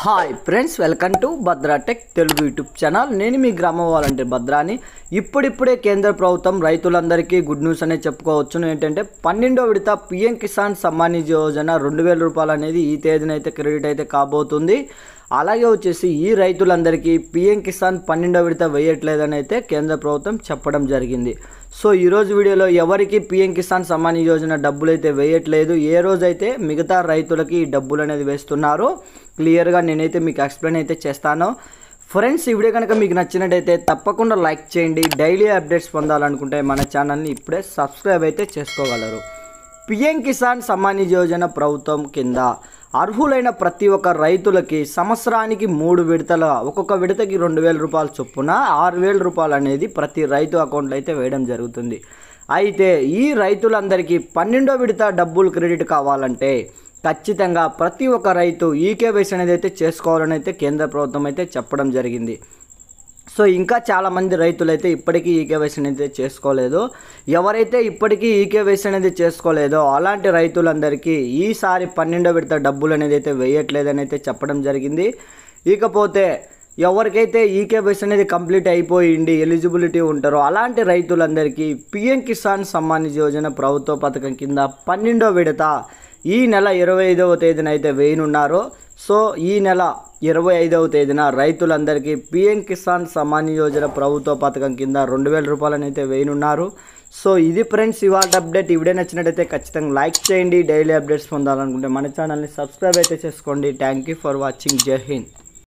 hi friends welcome to Bhadra tech Telugu YouTube channel నేను మీ గ్రామం వాలంటీర్ భద్రాని ఇప్పుడిప్పుడే కేంద్ర ప్రభుత్వం రైతులందరికీ గుడ్ న్యూస్ అనేది చెప్పుకోవచ్చును ఏంటంటే పన్నెండో విడత పిఎం కిసాన్ సమ్మాన్ నిధి యోజన రెండు వేల రూపాయలు అనేది ఈ తేదీన అయితే క్రెడిట్ అయితే కాబోతుంది అలాగే వచ్చేసి ఈ రైతులందరికీ పిఎం కిసాన్ పన్నెండో విడత వేయట్లేదని అయితే కేంద్ర ప్రభుత్వం చెప్పడం జరిగింది సో ఈరోజు వీడియోలో ఎవరికి పిఎం కిసాన్ సమ్మాన్ యోజన డబ్బులు అయితే వేయట్లేదు ఏ రోజైతే మిగతా రైతులకి ఈ డబ్బులు అనేది వేస్తున్నారో క్లియర్గా నేనైతే మీకు ఎక్స్ప్లెయిన్ అయితే చేస్తాను ఫ్రెండ్స్ ఈ వీడియో కనుక మీకు నచ్చినట్టయితే తప్పకుండా లైక్ చేయండి డైలీ అప్డేట్స్ పొందాలనుకుంటే మన ఛానల్ని ఇప్పుడే సబ్స్క్రైబ్ అయితే చేసుకోగలరు పిఎం కిసాన్ సమ్మాన్ యోజన ప్రభుత్వం కింద అర్హులైన ప్రతి ఒక్క రైతులకి సంవత్సరానికి మూడు విడతల ఒక్కొక్క విడతకి రెండు వేల రూపాయల చొప్పున ఆరు వేల రూపాయలు అనేది ప్రతి రైతు అకౌంట్లో అయితే వేయడం జరుగుతుంది అయితే ఈ రైతులందరికీ పన్నెండో విడత డబ్బులు క్రెడిట్ కావాలంటే ఖచ్చితంగా ప్రతి ఒక్క రైతు ఈకేవైసీ అనేది అయితే చేసుకోవాలని అయితే కేంద్ర ప్రభుత్వం అయితే చెప్పడం జరిగింది సో ఇంకా చాలామంది రైతులు అయితే ఇప్పటికీ ఈకేవైసీ అనేది చేసుకోలేదు ఎవరైతే ఇప్పటికీ ఈకేవైసీ అనేది చేసుకోలేదో అలాంటి రైతులందరికీ ఈసారి పన్నెండో విడత డబ్బులు అనేది అయితే వేయట్లేదని అయితే చెప్పడం జరిగింది ఇకపోతే ఎవరికైతే ఈకేవైసీ అనేది కంప్లీట్ అయిపోయింది ఎలిజిబిలిటీ ఉంటారో అలాంటి రైతులందరికీ పిఎం కిసాన్ సమ్మాన్ యోజన ప్రభుత్వ పథకం కింద పన్నెండో విడత ఈ నెల ఇరవై ఐదవ తేదీన అయితే వేయనున్నారో సో ఈ నెల ఇరవై ఐదవ తేదీన రైతులందరికీ పిఎం కిసాన్ సమాన్ యోజన ప్రభుత్వ పథకం కింద రెండు వేల రూపాయలను అయితే వేయనున్నారు సో ఇది ఫ్రెండ్స్ ఇవాళ అప్డేట్ ఇవిడే నచ్చినట్టయితే ఖచ్చితంగా లైక్ చేయండి డైలీ అప్డేట్స్ పొందాలనుకుంటే మన ఛానల్ని సబ్స్క్రైబ్ అయితే చేసుకోండి థ్యాంక్ యూ ఫర్ వాచింగ్ జై హింద్